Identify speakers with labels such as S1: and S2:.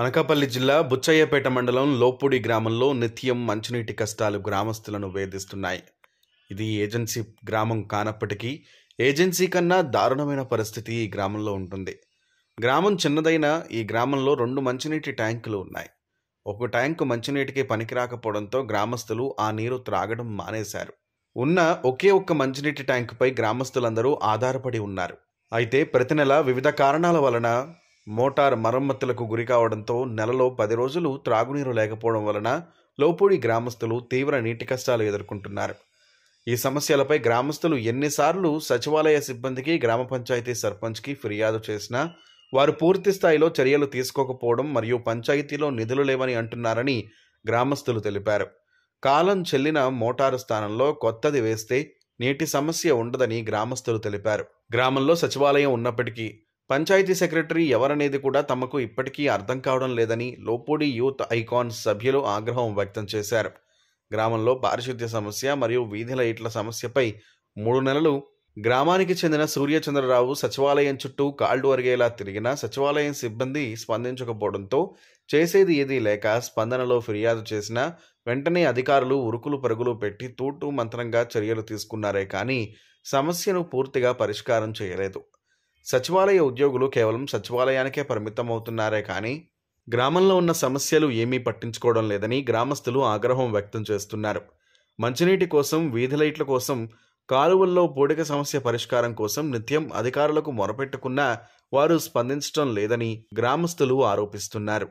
S1: అనకాపల్లి జిల్లా బుచ్చయ్యపేట మండలం లోపూడి గ్రామంలో నిత్యం మంచినీటి కష్టాలు గ్రామస్తులను వేధిస్తున్నాయి ఇది ఏజెన్సీ గ్రామం కానప్పటికీ ఏజెన్సీ కన్నా దారుణమైన పరిస్థితి ఈ గ్రామంలో ఉంటుంది గ్రామం చిన్నదైన ఈ గ్రామంలో రెండు మంచినీటి ట్యాంకులు ఉన్నాయి ఒక ట్యాంకు మంచినీటికి పనికిరాకపోవడంతో గ్రామస్తులు ఆ నీరు త్రాగడం మానేశారు ఉన్న ఒకే ఒక్క మంచినీటి ట్యాంకుపై గ్రామస్తులందరూ ఆధారపడి ఉన్నారు అయితే ప్రతి నెల వివిధ కారణాల వలన మోటార్ మరమ్మతులకు గురికావడంతో నెలలో పది రోజులు త్రాగునీరు లేకపోవడం వలన లోపూడి గ్రామస్తులు తీవ్ర నీటి కష్టాలు ఎదుర్కొంటున్నారు ఈ సమస్యలపై గ్రామస్తులు ఎన్నిసార్లు సచివాలయ సిబ్బందికి గ్రామ పంచాయతీ సర్పంచ్కి ఫిర్యాదు చేసినా వారు పూర్తి స్థాయిలో చర్యలు తీసుకోకపోవడం మరియు పంచాయతీలో నిధులు లేవని అంటున్నారని గ్రామస్తులు తెలిపారు కాలం చెల్లిన మోటారు స్థానంలో కొత్తది వేస్తే నీటి సమస్య ఉండదని గ్రామస్తులు తెలిపారు గ్రామంలో సచివాలయం ఉన్నప్పటికీ పంచాయతీ సెక్రటరీ ఎవరనేది కూడా తమకు ఇప్పటికీ అర్థం కావడం లేదని లోపూడి యూత్ ఐకాన్ సభ్యులు ఆగ్రహం వ్యక్తం చేశారు గ్రామంలో పారిశుద్ధ్య సమస్య మరియు వీధి లైట్ల సమస్యపై మూడు నెలలు గ్రామానికి చెందిన సూర్యచంద్రరావు సచివాలయం చుట్టూ కాళ్ళు అరిగేలా తిరిగినా సచివాలయం సిబ్బంది స్పందించకపోవడంతో చేసేది ఏదీ లేక స్పందనలో ఫిర్యాదు చేసినా వెంటనే అధికారులు ఉరుకులు పరుగులు పెట్టి తూటు మంత్రంగా చర్యలు తీసుకున్నారే కానీ సమస్యను పూర్తిగా పరిష్కారం చేయలేదు సచివాలయ ఉద్యోగులు కేవలం సచివాలయానికే పరిమితం అవుతున్నారే కానీ గ్రామంలో ఉన్న సమస్యలు ఏమీ పట్టించుకోవడం లేదని గ్రామస్తులు ఆగ్రహం వ్యక్తం చేస్తున్నారు మంచినీటి కోసం వీధి లైట్ల కోసం కాలువల్లో పూడిక సమస్య పరిష్కారం కోసం నిత్యం అధికారులకు మొరపెట్టుకున్నా వారు స్పందించడం లేదని గ్రామస్తులు ఆరోపిస్తున్నారు